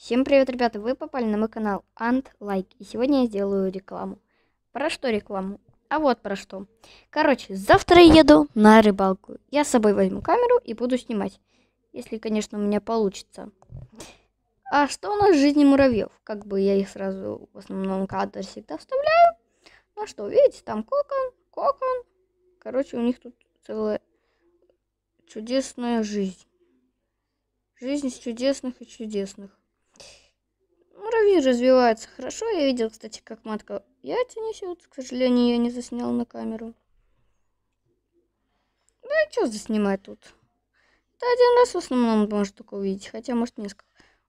Всем привет, ребята! Вы попали на мой канал Ant Like, и сегодня я сделаю рекламу. Про что рекламу? А вот про что. Короче, завтра я еду на рыбалку. Я с собой возьму камеру и буду снимать. Если, конечно, у меня получится. А что у нас в жизни муравьев? Как бы я их сразу в основном кадр всегда вставляю. Ну что, видите, там кокон, кокон. Короче, у них тут целая чудесная жизнь. Жизнь с чудесных и чудесных. Муви развивается хорошо. Я видел, кстати, как матка яйца несет. К сожалению, я не заснял на камеру. Да и что заснимать тут? Да один раз в основном можно только увидеть. Хотя, может, несколько.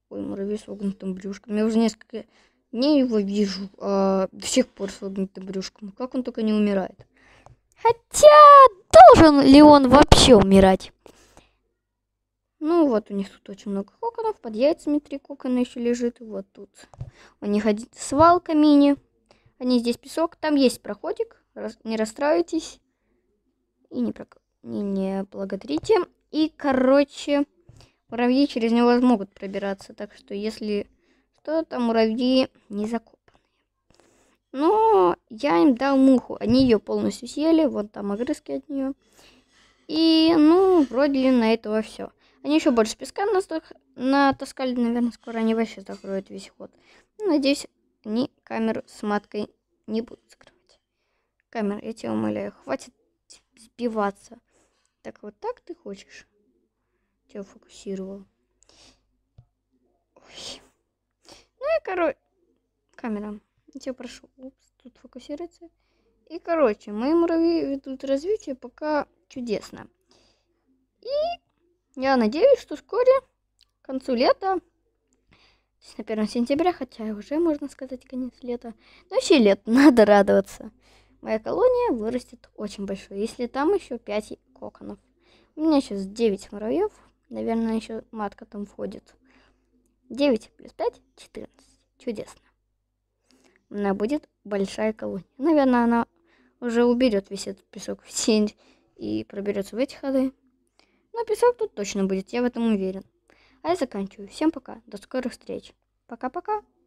Ой, муравей с вогнутым брюшком. Я уже несколько дней его вижу. А, до сих пор с вогнутым брюшком. Как он только не умирает. Хотя, должен ли он вообще умирать? Ну, вот у них тут очень много коконов. Под яйцами три кокона еще лежит. Вот тут у них один свалка мини. Они здесь песок. Там есть проходик. Раз... Не расстраивайтесь. И не, прок... не, не благодарите. И, короче, муравьи через него смогут пробираться. Так что, если что, там муравьи не закопаны. Но я им дал муху. Они ее полностью съели. вот там огрызки от нее. И, ну, вроде на этого все. Они еще больше песка натаскали, наверное, скоро они вообще закроют весь ход. надеюсь, они камеру с маткой не будут закрывать. Камера, я тебя умоляю, хватит сбиваться. Так вот так ты хочешь? Тебя фокусировал. Ой. Ну и короче, камера, я тебя прошу, упс, тут фокусируется. И короче, мои муравьи ведут развитие пока чудесно. Я надеюсь, что вскоре, к концу лета, на 1 сентября, хотя уже можно сказать конец лета, но еще лет надо радоваться. Моя колония вырастет очень большой, если там еще 5 коконов. У меня сейчас 9 муравьев, наверное, еще матка там входит. 9 плюс 5, 14. Чудесно. У меня будет большая колония. Наверное, она уже уберет весь этот песок в тень и проберется в эти ходы. Но ну, песок тут точно будет, я в этом уверен. А я заканчиваю. Всем пока, до скорых встреч. Пока-пока.